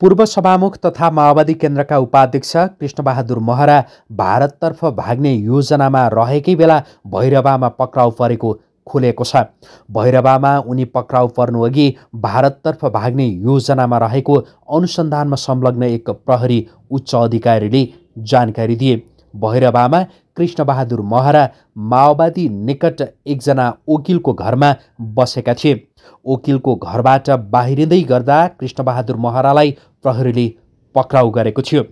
पूर्व सभामुख तथा माओवादी केन्द्रका उपाध्यक्ष कृष्णबहादुर महरा भारततर्फ भाग्ने योजनामा रहेकै बेला भैरवामा पक्राउ परेको खुलेको छ भैरवामा उनी पक्राउ पर्नु अघि भारततर्फ भाग्ने योजनामा रहेको अनुसन्धानमा संलग्न एक प्रहरी उच्च अधिकारीले जानकारी दिए भैरवामा कृष्णबहादुर महरा माओवादी निकट एकजना वकिलको घरमा बसेका थिए वकिलको घरबाट बाहिरिँदै गर्दा कृष्णबहादुर महरालाई प्रहरीले पक्राउ गरेको थियो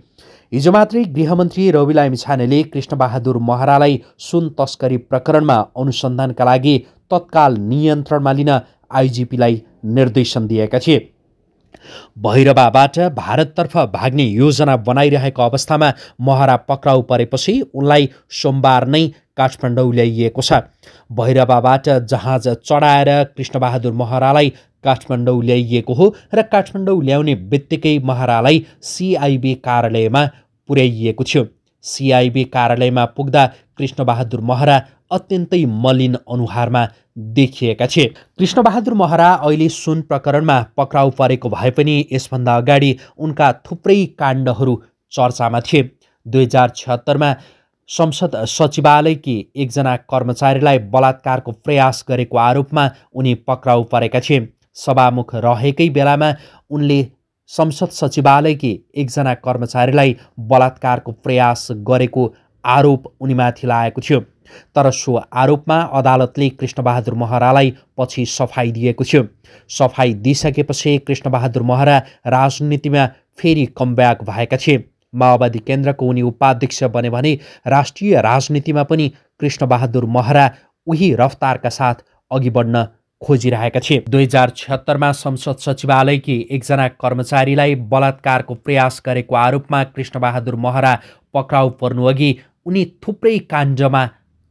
हिजो मात्रै गृहमन्त्री रवि लामिछानेले कृष्णबहादुर महरालाई सुन तस्करी प्रकरणमा अनुसन्धानका लागि तत्काल नियन्त्रणमा लिन आइजिपीलाई निर्देशन दिएका थिए भैरवाबाट भारततर्फ भाग्ने योजना बनाइरहेको अवस्थामा महरा पक्राउ परेपछि उनलाई सोमबार नै काठमाडौँ ल्याइएको छ भैरवाबाट जहाज चढाएर कृष्णबहादुर महरालाई काठमाडौँ ल्याइएको हो र काठमाडौँ ल्याउने बित्तिकै महरालाई सिआइबी कार्यालयमा पुर्याइएको थियो सिआइबी कार्यालयमा पुग्दा कृष्णबहादुर महरा अत्यन्तै मलिन अनुहारमा देखिएका थिए कृष्णबहादुर महरा अहिले सुन प्रकरणमा पक्राउ परेको भए पनि यसभन्दा अगाडि उनका थुप्रै काण्डहरू चर्चामा थिए दुई हजार छत्तरमा संसद सचिवालयकी एकजना कर्मचारीलाई बलात्कारको प्रयास गरेको आरोपमा उनी पक्राउ परेका थिए सभामुख रहेकै बेलामा उनले संसद सचिवालयकी एकजना कर्मचारीलाई बलात्कारको प्रयास गरेको आरोप उनीमाथि लागेको थियो तर सो आरोपमा अदालतले कृष्णबहादुर महरालाई पछि सफाई दिएको थियो सफाई दिइसकेपछि कृष्णबहादुर महरा राजनीतिमा फेरि कमब्याक भएका थिए माओवादी केन्द्रको उनी उपाध्यक्ष बने भने राष्ट्रिय राजनीतिमा पनि कृष्णबहादुर महरा उही रफ्तारका साथ अघि बढ्न खोजिरहेका थिए दुई हजार छत्तरमा संसद सचिवालयकी एकजना कर्मचारीलाई बलात्कारको प्रयास गरेको आरोपमा कृष्णबहादुर महरा पक्राउ पर्नुअघि उनी थुप्रै काण्डमा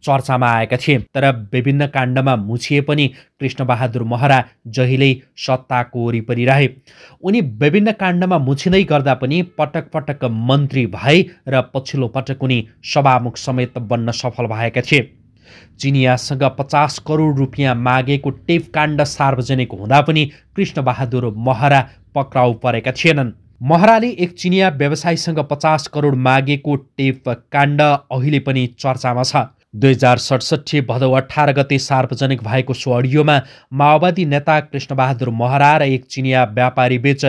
चर्चामा आएका थिए तर विभिन्न काण्डमा मुछिए पनि कृष्णबहादुर महरा जहिल्यै सत्ताको वरिपरि रहे उनी विभिन्न काण्डमा मुछिँदै गर्दा पनि पटक पटक मन्त्री भए र पछिल्लो पटक उनी सभामुख समेत बन्न सफल भएका थिए चिनियासँग पचास करोड रुपियाँ मागेको टेप काण्ड सार्वजनिक हुँदा पनि कृष्णबहादुर महरा पक्राउ परेका थिएनन् महराले एक चिनिया व्यवसायीसँग पचास करोड मागेको टेप काण्ड अहिले पनि चर्चामा छ दुई हजार सडसठी भदौ अठार गते सार्वजनिक भएको सो अडियोमा माओवादी नेता कृष्णबहादुर महरा र एक चिनिया व्यापारीबीच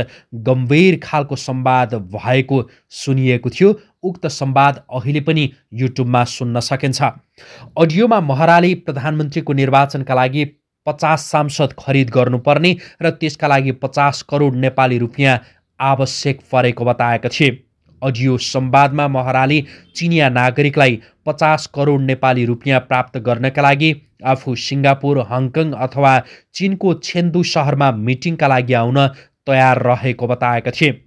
गम्भीर खालको सम्वाद भएको सुनिएको थियो उक्त सम्वाद अहिले पनि युट्युबमा सुन्न सकिन्छ अडियोमा महराले प्रधानमन्त्रीको निर्वाचनका लागि पचास सांसद खरिद गर्नुपर्ने र त्यसका लागि पचास करोड नेपाली रुपियाँ आवश्यक परेको बताएका थिए अडियो संवादमा महराले चिनिया नागरिकलाई पचास करोड नेपाली रुपियाँ प्राप्त गर्नका लागि आफू सिङ्गापुर हङकङ अथवा चिनको छेन्दु सहरमा मिटिङका लागि आउन तयार रहेको बताएका थिए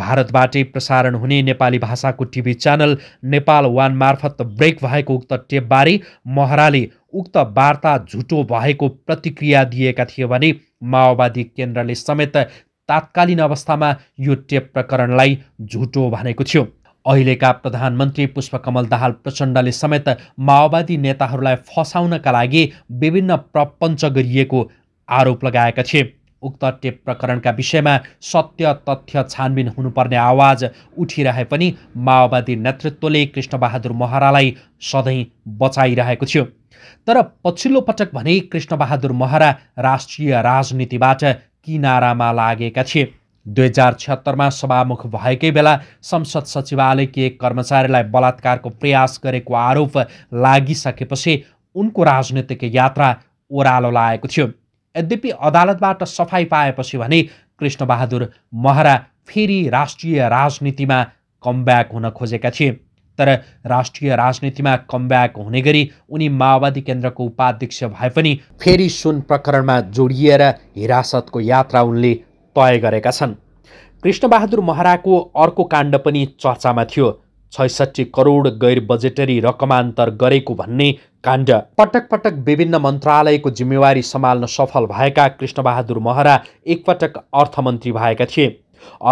भारतबाटै प्रसारण हुने नेपाली भाषाको टिभी च्यानल नेपाल वान मार्फत ब्रेक भएको उक्त टेपबारे महराले उक्त वार्ता झुटो भएको प्रतिक्रिया दिएका थिए भने माओवादी केन्द्रले समेत तात्कालीन अवस्थामा यो टेप प्रकरणलाई झुटो भनेको थियो अहिलेका प्रधानमन्त्री पुष्पकमल दाहाल प्रचण्डले समेत माओवादी नेताहरूलाई फसाउनका लागि विभिन्न प्रपञ्च गरिएको आरोप लगाएका थिए उक्त टेप प्रकरणका विषयमा सत्य तथ्य छानबिन हुनुपर्ने आवाज उठिरहे पनि माओवादी नेतृत्वले कृष्णबहादुर महरालाई सधैँ बचाइरहेको थियो तर पछिल्लो पटक भने कृष्णबहादुर महरा राष्ट्रिय राजनीतिबाट किनारामा लागेका थिए दुई हजार छत्तरमा सभामुख भएकै बेला संसद सचिवालयकी एक कर्मचारीलाई बलात्कारको प्रयास गरेको आरोप लागिसकेपछि उनको राजनैतिक यात्रा ओह्रालो लागेको थियो यद्यपि अदालतबाट सफाई पाएपछि भने कृष्णबहादुर महरा फेरि राष्ट्रिय राजनीतिमा कमब्याक हुन खोजेका थिए तर राष्ट्रिय राजनीतिमा कमब्याक हुने गरी उनी माओवादी केन्द्रको उपाध्यक्ष भए पनि फेरि सुन प्रकरणमा जोडिएर हिरासतको यात्रा उनले तय गरेका छन् कृष्णबहादुर महराको अर्को काण्ड पनि चर्चामा थियो छैसठी करोड गैर बजेटरी रकमान्तर गरेको भन्ने काण्ड पटक पटक विभिन्न मन्त्रालयको जिम्मेवारी सम्हाल्न सफल भएका कृष्णबहादुर महरा एकपटक अर्थमन्त्री भएका थिए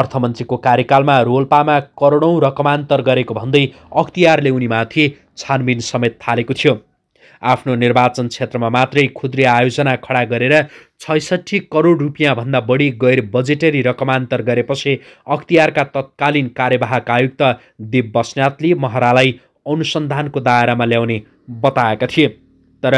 अर्थमन्त्रीको कार्यकालमा रोल्पामा करोडौँ रकमान्तर गरेको भन्दै अख्तियारले उनीमाथि छानबिन समेत थालेको थियो आफ्नो निर्वाचन क्षेत्रमा मात्रै खुद्रे आयोजना खडा गरेर छैसठी करोड रुपियाँभन्दा बढी गैर बजेटरी रकमान्तर गरेपछि अख्तियारका तत्कालीन कार्यवाहक आयुक्त देव बस्नाथले महरालाई अनुसन्धानको दायरामा ल्याउने बताएका थिए तर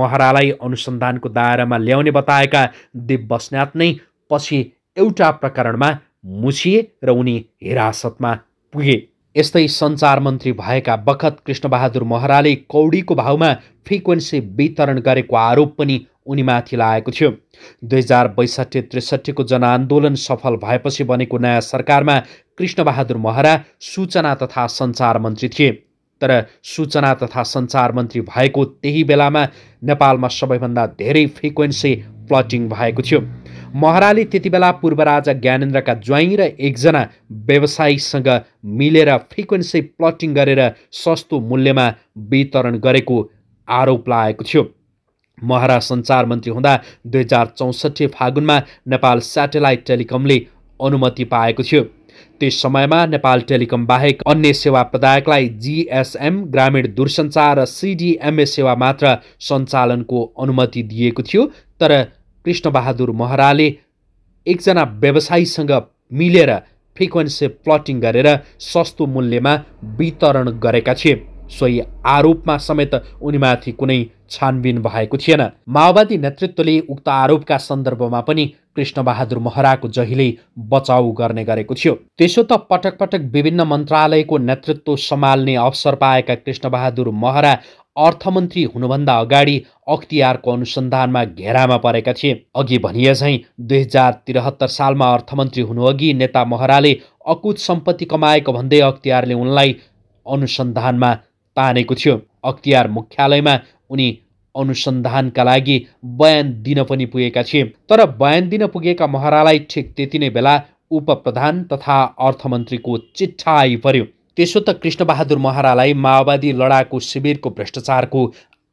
महरालाई अनुसन्धानको दायरामा ल्याउने बताएका देव बस्नाथ नै पछि एउटा प्रकरणमा मुछिए र उनी हिरासतमा पुगे यस्तै सञ्चार मन्त्री भएका बखत कृष्णबहादुर महराले कौडीको भाउमा फ्रिक्वेन्सी वितरण गरेको आरोप पनि उनीमाथि लागेको थियो दुई हजार बैसठी त्रिसठीको जनआन्दोलन सफल भएपछि बनेको नयाँ सरकारमा कृष्णबहादुर महरा सूचना तथा सञ्चार मन्त्री थिए तर सूचना तथा सञ्चार मन्त्री भएको त्यही बेलामा नेपालमा सबैभन्दा धेरै फ्रिक्वेन्सी प्लटिङ भएको थियो महराले पूर्व राजा ज्ञानेन्द्रका ज्वाइँ र एकजना व्यवसायीसँग मिलेर फ्रिक्वेन्सी प्लटिङ गरेर सस्तो मूल्यमा वितरण गरेको आरोप लागेको थियो महरा सञ्चार मन्त्री हुँदा दुई हजार चौसठी फागुनमा नेपाल सेटेलाइट टेलिकमले अनुमति पाएको थियो त्यस समयमा नेपाल टेलिकम बाहेक अन्य सेवा प्रदायकलाई जिएसएम ग्रामीण दूरसञ्चार र सिडिएमए सेवा मात्र सञ्चालनको अनुमति दिएको थियो तर कृष्णबहादुर महराले एकजना व्यवसायीसँग मिलेर फ्रिक्वेन्सी प्लटिङ गरेर सस्तो मूल्यमा वितरण गरेका थिए सोही आरोपमा समेत उनीमाथि कुनै छानबिन भएको थिएन माओवादी नेतृत्वले उक्त आरोपका सन्दर्भमा पनि कृष्णबहादुर महराको जहिल्यै बचाउ गर्ने गरेको थियो त्यसो त पटक पटक विभिन्न मन्त्रालयको नेतृत्व सम्हाल्ने अवसर पाएका कृष्णबहादुर महरा अर्थमन्त्री हुनुभन्दा अगाडि अख्तियारको अनुसन्धानमा घेरामा परेका थिए अघि भनिए झैँ दुई हजार त्रिहत्तर सालमा अर्थमन्त्री हुनुअघि नेता महराले अकुत सम्पत्ति कमाएको भन्दै अख्तियारले उनलाई अनुसन्धानमा तानेको थियो अख्तियार मुख्यालयमा उनी अनुसन्धानका लागि बयान दिन पनि पुगेका थिए तर बयान दिन पुगेका महरालाई ठिक त्यति नै बेला उपप्रधान तथा अर्थमन्त्रीको चिट्ठा आइपऱ्यो त्यसो त कृष्णबहादुर महरालाई माओवादी लडाकु शिविरको भ्रष्टाचारको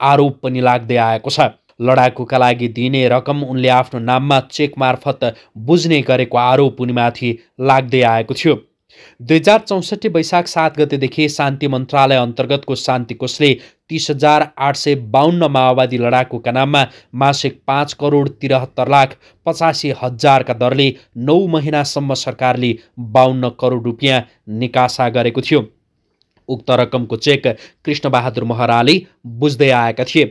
आरोप पनि लाग्दै आएको छ लडाकुका लागि दिने रकम उनले आफ्नो नाममा चेक मार्फत बुझ्ने गरेको आरोप उनीमाथि लाग्दै आएको थियो दुई हजार चौसठी वैशाख सात गतेदेखि शान्ति मन्त्रालय अन्तर्गतको शान्ति कोषले तिस हजार आठ सय बाहन्न माओवादी लडाकुका नाममा मासिक पाँच करोड त्रिहत्तर लाख पचासी हजारका दरले नौ महिनासम्म सरकारले बाहन्न करोड रुपियाँ निकासा गरेको थियो उक्त रकमको चेक कृष्णबहादुर महराले बुझ्दै आएका थिए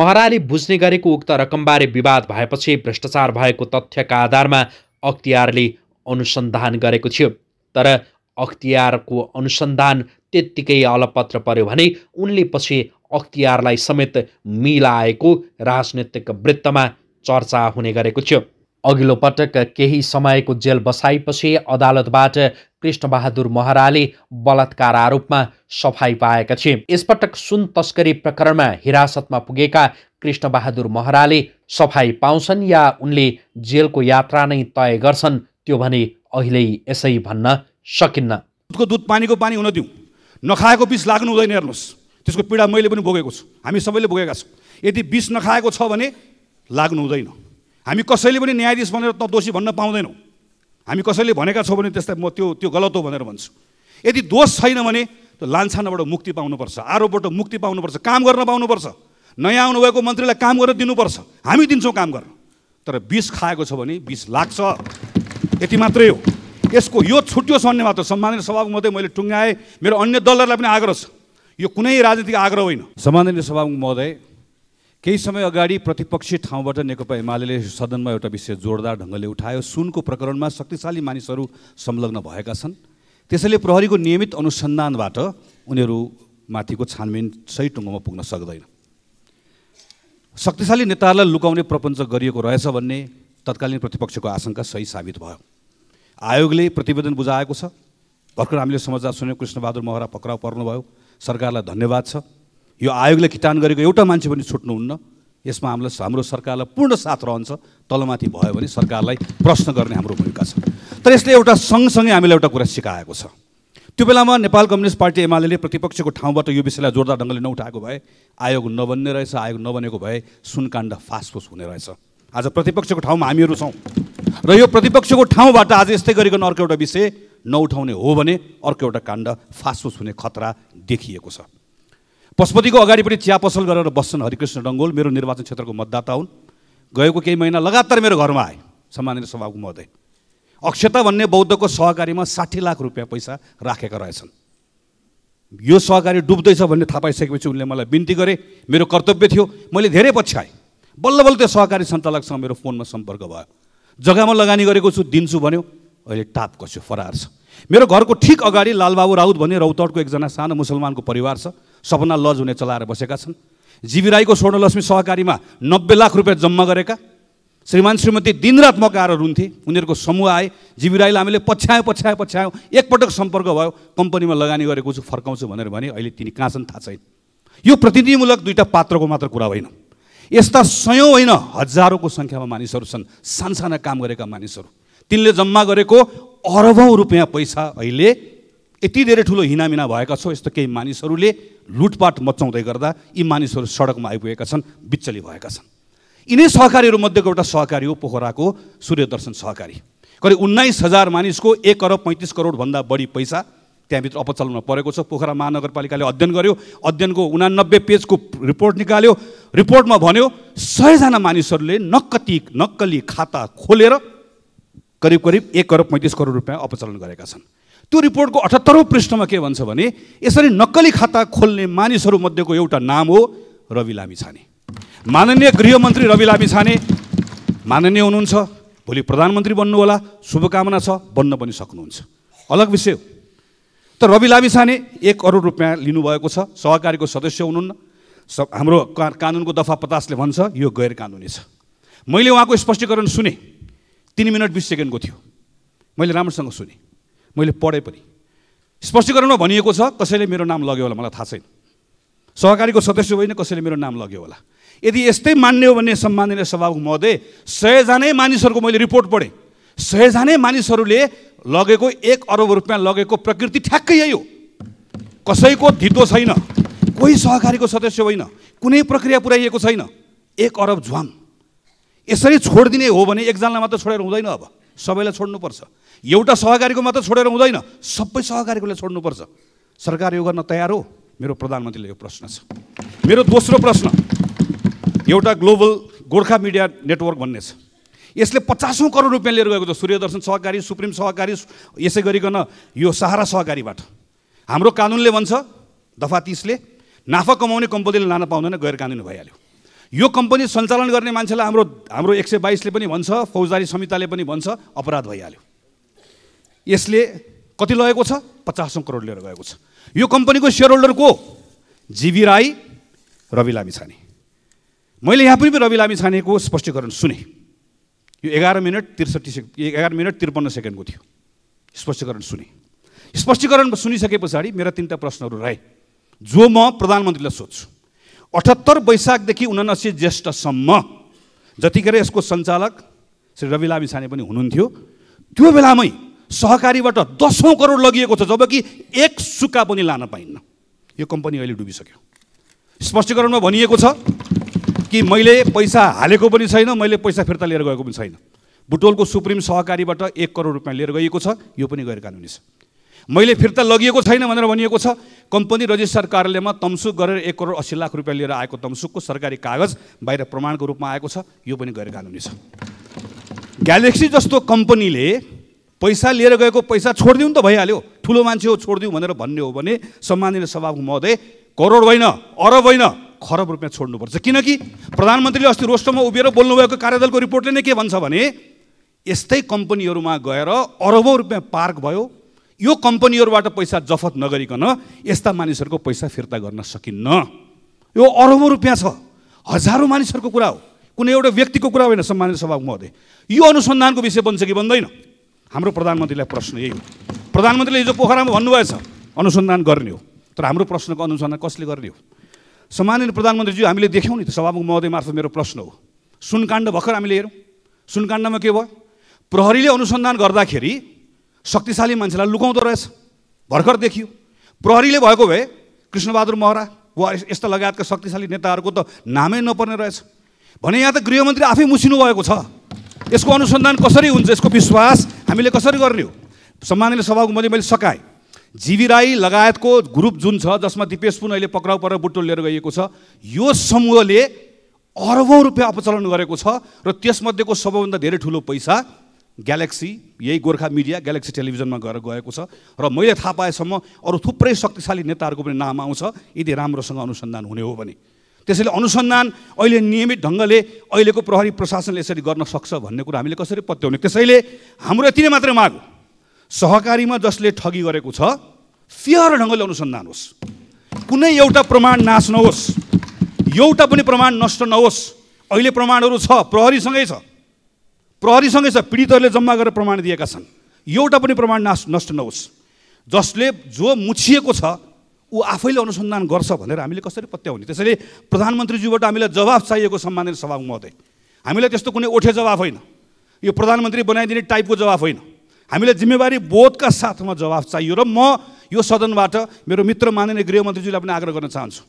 महराले बुझ्ने गरेको उक्त रकमबारे विवाद भएपछि भ्रष्टाचार भएको तथ्यका आधारमा अख्तियारले अनुसन्धान गरेको थियो तर अख्तियारको अनुसन्धान त्यत्तिकै अलपत्र पर्यो भने उनले पछि अख्तियारलाई समेत मिलाएको राजनैतिक वृत्तमा चर्चा हुने गरेको थियो अघिल्लो पटक केही समयको जेल बसाएपछि अदालतबाट कृष्णबहादुर महराले बलात्कार आरोपमा सफाई पाएका थिए यसपटक सुन तस्करी प्रकरणमा हिरासतमा पुगेका कृष्णबहादुर महराले सफाई पाउँछन् या उनले जेलको यात्रा नै तय गर्छन् त्यो भने अहिले यसै भन्न सकिन्न दुध पानीको पानी हुन दिउँ नखाएको बिस लाग्नु हुँदैन हेर्नुहोस् त्यसको पीडा मैले पनि भोगेको छु हामी सबैले भोगेका छौँ यदि बिस नखाएको छ भने लाग्नु हुँदैन हामी कसैले पनि न्यायाधीश भनेर त दोषी भन्न पाउँदैनौँ हामी कसैले भनेका छौँ भने त्यसलाई म त्यो त्यो गलत हो भनेर भन्छु यदि दोष छैन भने त्यो लान्छानाबाट मुक्ति पाउनुपर्छ आरोपबाट मुक्ति पाउनुपर्छ काम गर्न पाउनुपर्छ नयाँ आउनुभएको मन्त्रीलाई काम गरेर दिनुपर्छ हामी दिन्छौँ काम गर्न तर बिस खाएको छ भने बिस लाग्छ यति मात्रै हो यसको यो छुट्यो भन्ने मात्र सम्माननीय सभाको मात्रै मैले टुङ्गाएँ मेरो अन्य दलहरूलाई पनि आग्रह छ यो कुनै राजनीतिक आग्रह होइन सम्माननीय सभामुख महोदय केही समय अगाडि प्रतिपक्षी ठाउँबाट नेकपा एमाले सदनमा एउटा विषय जोरदार ढङ्गले उठायो सुनको प्रकरणमा शक्तिशाली मानिसहरू संलग्न भएका छन् त्यसैले प्रहरीको नियमित अनुसन्धानबाट उनीहरू माथिको छानबिन सही टुङ्गोमा पुग्न सक्दैन शक्तिशाली नेताहरूलाई लुकाउने प्रपञ्च गरिएको रहेछ भन्ने तत्कालीन प्रतिपक्षको आशंका सही साबित भयो आयोगले प्रतिवेदन बुझाएको छ भर्खर हामीले समाचार सुन्यौँ कृष्णबहादुर महरा पक्राउ पर्नुभयो सरकारलाई धन्यवाद छ यो आयोगले किटान गरेको एउटा मान्छे पनि छुट्नुहुन्न यसमा हामीलाई हाम्रो सरकारलाई पूर्ण साथ रहन्छ तलमाथि भयो भने सरकारलाई प्रश्न गर्ने हाम्रो भूमिका छ तर यसले एउटा सँगसँगै हामीलाई एउटा कुरा सिकाएको छ त्यो बेलामा नेपाल कम्युनिस्ट पार्टी एमाले प्रतिपक्षको ठाउँबाट यो विषयलाई जोरदार ढङ्गले नउठाएको भए आयोग नबन्ने रहेछ आयोग नबनेको भए सुनकाण्ड फासफुस हुने रहेछ आज प्रतिपक्षको ठाउँमा हामीहरू छौँ र यो प्रतिपक्षको ठाउँबाट आज यस्तै गरिकन अर्को एउटा विषय नउठाउने हो भने अर्को एउटा काण्ड फासफुस हुने खतरा देखिएको छ पशुपतिको अगाडिपट्टि चिया पसल गरेर बस्छन् हरिकृष्ण डङ्गोल मेरो निर्वाचन क्षेत्रको मतदाता हुन् गएको केही महिना लगातार मेरो घरमा आए सम्मानित सभाको महोदय अक्षता भन्ने बौद्धको सहकारीमा साठी लाख रुपियाँ पैसा राखेका रहेछन् यो सहकारी डुब्दैछ भन्ने थाहा पाइसकेपछि उनले मलाई बिन्ती गरे मेरो कर्तव्य थियो मैले धेरै पछ्याएँ बल्ल बल्ल त्यो सहकारी सञ्चालकसँग मेरो फोनमा सम्पर्क भयो जग्गामा लगानी गरेको छु दिन्छु भन्यो अहिले टाप कस्यो फरार छ मेरो घरको ठिक अगाडि लालबाबु राउत भन्ने रौतडको एकजना सानो मुसलमानको परिवार छ सपना लज हुने चलाएर बसेका छन् जीवी राईको स्वर्णलक्ष्मी सहकारीमा नब्बे लाख रुपियाँ जम्मा गरेका श्रीमान श्रीमती दिनरात मकाएर रुन्थे उनीहरूको समूह आए जीवी राईलाई हामीले पछ्यायौँ पछ्यायौँ पछ्यायौँ एकपटक सम्पर्क भयो कम्पनीमा लगानी गरेको छु फर्काउँछु भनेर भने अहिले तिनी कहाँ छन् थाहा छैन यो प्रतिनिधिमूलक दुईवटा पात्रको मात्र कुरा होइन यस्ता सयौँ होइन हजारौँको सङ्ख्यामा मानिसहरू छन् सानसाना काम गरेका मानिसहरू तिनले जम्मा गरेको अरबौँ रुपियाँ पैसा अहिले यति धेरै ठुलो हिनामिना भएका छौँ यस्तो केही मानिसहरूले लुटपाट मचाउँदै गर्दा यी मानिसहरू सडकमा आइपुगेका छन् बिचली भएका छन् यिनै सहकारीहरूमध्येको एउटा सहकारी हो पोखराको सूर्यदर्शन सहकारी करिब उन्नाइस हजार मानिसको एक अरब पैँतिस करोडभन्दा बढी पैसा त्यहाँभित्र अपचलनमा परेको छ पोखरा महानगरपालिकाले अध्ययन गर्यो अध्ययनको उनानब्बे पेजको रिपोर्ट निकाल्यो रिपोर्टमा भन्यो सयजना मानिसहरूले नक्कती नक्कली खाता खोलेर करिब करिब एक अरब पैँतिस करोड रुपियाँ अपचलन गरेका छन् त्यो रिपोर्टको अठहत्तरौँ पृष्ठमा के भन्छ भने यसरी नक्कली खाता खोल्ने मानिसहरूमध्येको एउटा नाम हो रवि लामी छाने माननीय गृहमन्त्री रवि लामी छाने माननीय हुनुहुन्छ भोलि प्रधानमन्त्री बन्नु होला शुभकामना छ बन्न पनि सक्नुहुन्छ अलग विषय हो तर रवि लामी छाने एक करोड रुपियाँ लिनुभएको छ सहकारीको सदस्य हुनुहुन्न सब हाम्रो का कानुनको दफा पचासले भन्छ यो गैर कानुनी छ मैले उहाँको स्पष्टीकरण सुने तिन मिनट बिस सेकेन्डको थियो मैले राम्रोसँग सुने मैले पढेँ पनि स्पष्टीकरणमा भनिएको छ कसैले मेरो नाम लग्यो होला मलाई थाहा छैन सहकारीको सदस्य होइन कसैले मेरो नाम लग्यो होला यदि यस्तै मान्ने हो भने सम्माननीय सभाको महोदय सयजनै मानिसहरूको मैले रिपोर्ट पढेँ सयजनै मानिसहरूले लगेको एक अरब रुपियाँ लगेको प्रकृति ठ्याक्कै यही हो कसैको धितो छैन कोही सहकारीको सदस्य होइन कुनै प्रक्रिया पुर्याइएको छैन एक अरब झ्वाङ यसरी छोडिदिने हो भने एकजनालाई मात्र छोडेर हुँदैन अब सबैलाई छोड्नुपर्छ एउटा सहकारीको मात्र छोडेर हुँदैन सबै सहकारीकोले छोड्नुपर्छ सरकार यो गर्न तयार हो मेरो प्रधानमन्त्रीले यो प्रश्न छ मेरो दोस्रो प्रश्न एउटा ग्लोबल गोर्खा मिडिया नेटवर्क भन्ने छ यसले पचासौँ करोड रुपियाँ लिएर गएको छ सूर्यदर्शन सहकारी सुप्रिम सहकारी यसै गरिकन यो सहारा सहकारीबाट हाम्रो कानुनले भन्छ दफा तिसले नाफा कमाउने कम्पनीले लान पाउँदैन गैर कानुनी भइहाल्यो यो कम्पनी सञ्चालन गर्ने मान्छेलाई हाम्रो हाम्रो एक सय बाइसले पनि भन्छ फौजदारी संहिताले पनि भन्छ अपराध भइहाल्यो यसले कति लगेको छ पचासौँ करोड लिएर गएको छ यो कम्पनीको सेयर होल्डर को जिबी राई रवि छाने मैले यहाँ पनि रवि छानेको स्पष्टीकरण सुने यो एघार मिनट त्रिसठी सेक एघार मिनट त्रिपन्न सेकेन्डको थियो स्पष्टीकरण सुने स्पष्टीकरण सुनिसके पछाडि मेरा तिनवटा प्रश्नहरू रहे जो म प्रधानमन्त्रीलाई सोध्छु अठहत्तर वैशाखदेखि उनासी ज्येष्ठसम्म जतिखेर यसको सञ्चालक श्री रवि लामिछाने पनि हुनुहुन्थ्यो त्यो बेलामै सहकारीबाट दसौँ करोड लगिएको छ जबकि एक सुक्का पनि लान पाइन्न यो कम्पनी अहिले डुबिसक्यो स्पष्टीकरणमा भनिएको छ कि मैले पैसा हालेको पनि छैन मैले पैसा फिर्ता लिएर गएको पनि छैन बुटोलको सुप्रिम सहकारीबाट एक करोड रुपियाँ लिएर गएको छ यो पनि गैर कानुनी छ मैले फिर्ता लगिएको छैन भनेर भनिएको छ कम्पनी रजिस्ट्रार कार्यालयमा तमसुक गरेर एक करोड अस्सी लाख रुपियाँ लिएर आएको तमसुकको सरकारी कागज बाहिर प्रमाणको रूपमा आएको छ यो पनि गैर कानुनी छ ग्यालेक्सी जस्तो कम्पनीले पैसा लिएर गएको पैसा छोडिदिउँ त भइहाल्यो ठुलो मान्छे हो छोडिदिउँ भनेर भन्ने हो भने सम्माननीय सभाको महोदय करोड होइन अरब होइन खरब रुपियाँ छोड्नुपर्छ किनकि प्रधानमन्त्रीले अस्ति रोस्टोमा उभिएर बोल्नुभएको कार्यदलको रिपोर्टले नै के भन्छ भने यस्तै कम्पनीहरूमा गएर अरबौँ रुपियाँ पार्क भयो यो कम्पनीहरूबाट पैसा जफत नगरिकन यस्ता मानिसहरूको पैसा फिर्ता गर्न सकिन्न यो अरबौँ रुपियाँ छ हजारौँ मानिसहरूको कुरा हो कुनै एउटा व्यक्तिको कुरा होइन सम्मानित सभा महोदय यो अनुसन्धानको विषय बन्छ कि बन्दैन हाम्रो प्रधानमन्त्रीलाई प्रश्न यही हो प्रधानमन्त्रीले हिजो पोखरामा भन्नुभएछ अनुसन्धान गर्ने हो तर हाम्रो प्रश्नको अनुसन्धान कसले गर्ने हो सम्मानित प्रधानमन्त्रीज्यू हामीले देख्यौँ नि त सभामुख महोदय मार्फत मेरो प्रश्न हो सुनकाण्ड भर्खर हामीले हेरौँ सुनकाण्डमा के भयो प्रहरीले अनुसन्धान गर्दाखेरि शक्तिशाली मान्छेलाई लुकाउँदो रहेछ भर्खर देखियो प्रहरीले भएको भए कृष्णबहादुर महरा वा यस्ता लगायतका शक्तिशाली नेताहरूको त नामै नपर्ने रहेछ भने यहाँ त गृहमन्त्री आफै मुसिनु भएको छ यसको अनुसन्धान कसरी हुन्छ यसको विश्वास हामीले कसरी गर्ने हो सम्माननीय सभाको मैले सकाएँ जीवी राई लगायतको ग्रुप जुन छ जसमा दिपेश पुन अहिले पक्राउ परेर बुटो लिएर गइएको छ यो समूहले अरबौँ रुपियाँ अपचलन गरेको छ र त्यसमध्येको सबैभन्दा धेरै ठुलो पैसा ग्यालेक्सी यही गोर्खा मिडिया ग्यालेक्सी टेलिभिजनमा गएर गएको छ र मैले थाहा पाएसम्म अरू थुप्रै शक्तिशाली नेताहरूको पनि नाम आउँछ यदि राम्रोसँग अनुसन्धान हुने हो भने त्यसैले अनुसन्धान अहिले नियमित ढङ्गले अहिलेको प्रहरी प्रशासनले यसरी गर्न सक्छ भन्ने कुरा हामीले कसरी पत्याउने त्यसैले हाम्रो यति नै मात्रै माग सहकारीमा जसले ठगी गरेको छ फियर ढङ्गले अनुसन्धान होस् कुनै एउटा प्रमाण नाश नहोस् एउटा पनि प्रमाण नष्ट नहोस् अहिले प्रमाणहरू छ प्रहरीसँगै छ प्रहरीसँगै छ पीडितहरूले जम्मा गरेर प्रमाण दिएका छन् एउटा पनि प्रमाण नाश नष्ट नहोस् जसले जो मुछिएको छ ऊ आफैले अनुसन्धान गर्छ भनेर हामीले कसरी पत्याउने त्यसैले प्रधानमन्त्रीज्यूबाट हामीलाई जवाफ चाहिएको सम्मानित सभा महोदय हामीलाई त्यस्तो कुनै ओठे जवाफ होइन यो प्रधानमन्त्री बनाइदिने टाइपको जवाफ होइन हामीलाई जिम्मेवारी बोधका साथमा जवाफ चाहियो र म यो सदनबाट मेरो मित्र माननीय गृहमन्त्रीज्यूलाई पनि आग्रह गर्न चाहन्छु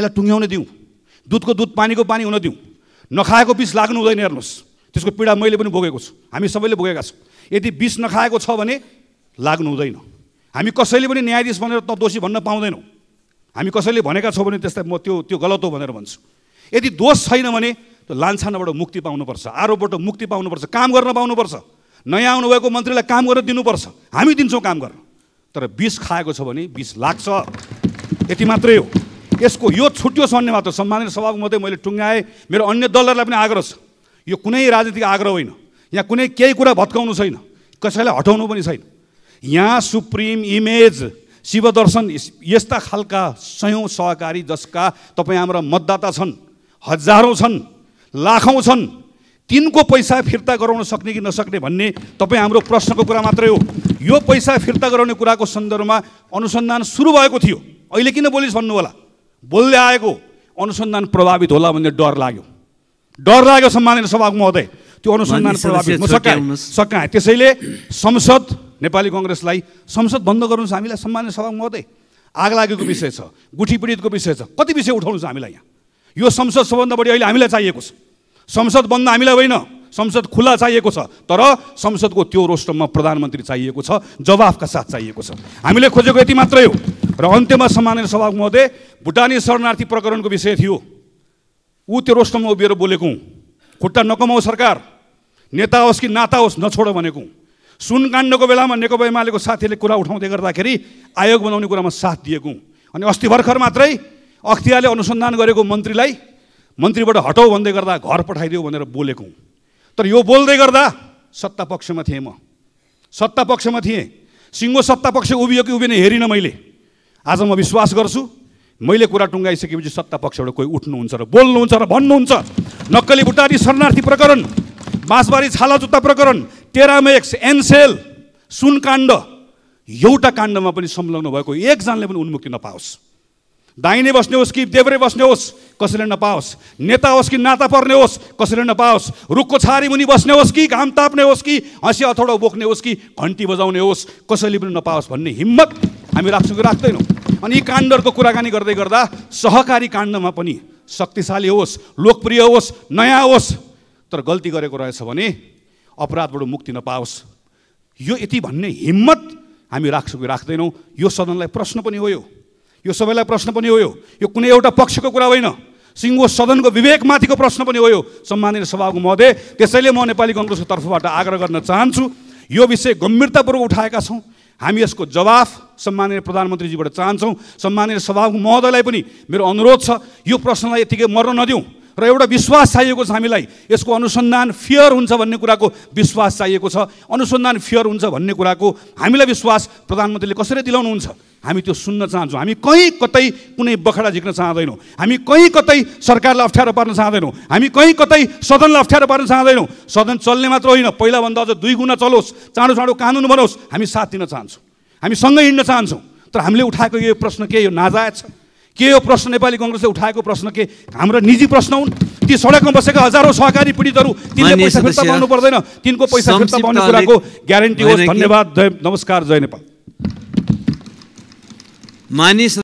यसलाई टुङ्ग्याउन दिउँ दुधको दुध पानीको पानी हुन दिउँ नखाएको पिस लाग्नु हुँदैन हेर्नुहोस् त्यसको पीडा मैले पनि भोगेको छु हामी सबैले भोगेका छौँ यदि विष नखाएको छ भने लाग्नु हुँदैन हामी कसैले पनि न्यायाधीश भनेर त दोषी भन्न पाउँदैनौँ हामी कसैले भनेका छौँ भने त्यसलाई म त्यो त्यो गलत हो भनेर भन्छु यदि दोष छैन भने त्यो लान्छानाबाट मुक्ति पाउनुपर्छ आरोपबाट मुक्ति पाउनुपर्छ काम गर्न पाउनुपर्छ नयाँ आउनुभएको मन्त्रीलाई काम गर्न दिनुपर्छ हामी दिन्छौँ काम गर्न तर विष खाएको छ भने विष लाग्छ यति मात्रै हो यसको यो छुट्यो भन्ने मात्र सम्मानित सभाको मात्रै मैले टुङ्गाएँ मेरो अन्य दलहरूलाई पनि आग्रह छ यो कुनै राजनीतिक आग्रह होइन यहाँ कुनै केही कुरा भत्काउनु छैन कसैलाई हटाउनु पनि छैन यहाँ सुप्रिम इमेज शिवदर्शन यस्ता खालका सयौँ सहकारी जसका तपाईँ हाम्रा मतदाता छन् हजारौँ छन् लाखौँ छन् तिनको पैसा फिर्ता गराउन सक्ने कि नसक्ने भन्ने तपाईँ हाम्रो प्रश्नको कुरा मात्रै हो यो पैसा फिर्ता गराउने कुराको सन्दर्भमा अनुसन्धान सुरु भएको थियो अहिले किन बोलिस् भन्नु होला बोल्दै आएको अनुसन्धान प्रभावित होला भन्ने डर लाग्यो डर लाग्यो सम्मानित सभाको महोदय त्यो अनुसन्धान प्रभावित हुन सकाएँ त्यसैले संसद नेपाली कङ्ग्रेसलाई संसद बन्द गर्नुहोस् हामीलाई सम्मानित सभाको महोदय आग लागेको विषय छ गुठी पीडितको विषय छ कति विषय उठाउनु छ हामीलाई यहाँ यो संसद सबभन्दा बढी अहिले हामीलाई चाहिएको छ संसद बन्द हामीलाई होइन संसद खुल्ला चाहिएको छ तर संसदको त्यो रोस्टममा प्रधानमन्त्री चाहिएको छ जवाफका साथ चाहिएको छ हामीले खोजेको यति मात्रै हो र अन्त्यमा सम्मानित सभाको महोदय भुटानी शरणार्थी प्रकरणको विषय थियो ऊ त्यो रोस्टममा उभिएर बोलेको हुँ खुट्टा नकमाऊ सरकार नेता होस् कि नाता होस् नछोड भनेको सुनकाण्डको बेलामा नेकपा एमालेको साथीले कुरा उठाउँदै गर्दाखेरि आयोग बनाउने कुरामा साथ दिएको अनि अस्ति भर्खर मात्रै अख्तियारले अनुसन्धान गरेको मन्त्रीलाई मन्त्रीबाट हटाऊ भन्दै गर्दा घर पठाइदियो भनेर बोलेको तर यो बोल्दै गर्दा सत्ता पक्षमा थिएँ म सत्ता पक्षमा थिएँ सिङ्गो सत्ता पक्ष उभियो कि उभिने हेरिनँ मैले आज म विश्वास गर्छु मैले कुरा टुङ्गाइसकेपछि सत्ता पक्षबाट कोही उठ्नुहुन्छ र बोल्नुहुन्छ र भन्नुहुन्छ नक्कली भुटारी शरणार्थी प्रकरण बाँसबारी छाला जुत्ता प्रकरण टेरामेक्स एनसेल सुन काण्ड एउटा काण्डमा पनि संलग्न भएको एकजनाले पनि उन्मुक्ति नपाओस् दाहिने बस्ने होस् कि देब्रे बस्ने होस् कसैले नपाओस् नेता होस् कि नाता पर्ने होस् कसैले नपाओस् रुखको छारी मुनि बस्ने होस् कि घाम ताप्ने होस् कि हँसी अथौडा बोक्ने होस् कि घन्टी बजाउने होस् कसैले पनि नपाओस् भन्ने हिम्मत हामी राख्छौँ कि राख्दैनौँ अनि यी काण्डहरूको कुराकानी गर्दै गर्दा सहकारी काण्डमा पनि शक्तिशाली होस् लोकप्रिय होस् नयाँ होस् तर गल्ती गरेको रहेछ भने अपराधबाट मुक्ति नपाओस् यो यति भन्ने हिम्मत हामी राख्छौँ कि राख्दैनौँ यो सदनलाई प्रश्न पनि हो यो सबैलाई प्रश्न पनि हो यो कुनै एउटा पक्षको कुरा होइन सिङ्गो सदनको विवेकमाथिको प्रश्न पनि हो यो सम्माननीय सभाको महोदय त्यसैले म नेपाली कङ्ग्रेसको तर्फबाट आग्रह गर्न चाहन्छु यो विषय गम्भीरतापूर्वक उठाएका छौँ हामी यसको जवाफ सम्मानीय प्रधानमन्त्रीजीबाट चाहन्छौँ सम्मानीय सभाको महोदयलाई पनि मेरो अनुरोध छ यो प्रश्नलाई यतिकै मर्न नदिउँ र एउटा विश्वास चाहिएको छ हामीलाई यसको अनुसन्धान फियर हुन्छ भन्ने कुराको विश्वास चाहिएको छ अनुसन्धान फियर हुन्छ भन्ने कुराको हामीलाई विश्वास प्रधानमन्त्रीले कसरी दिलाउनुहुन्छ हामी त्यो सुन्न चाहन्छौँ हामी कहीँ कतै कुनै बखडा झिक्न चाहँदैनौँ हामी कहीँ कतै सरकारलाई अप्ठ्यारो पार्न चाहँदैनौँ हामी कहीँ कतै सदनलाई अप्ठ्यारो पार्न चाहँदैनौँ सदन चल्ने मात्र होइन पहिलाभन्दा अझ दुई गुणा चलोस् चाँडो चाँडो कानुन बनोस् हामी साथ दिन चाहन्छौँ हामी सँगै हिँड्न चाहन्छौँ तर हामीले उठाएको यो प्रश्न के यो नाजायज छ के यो प्रश्न नेपाली कङ्ग्रेसले उठाएको प्रश्न के हाम्रो निजी प्रश्न हुन् ती सडकमा बसेका हजारौँ सहकारी पीडितहरू तिनले पैसा फिर्ता पाउनु पर्दैन तिनको पैसा फिर्ता पाउने कुराको ग्यारेन्टी होस् धन्यवाद जय नमस्कार जय नेपाल मानिस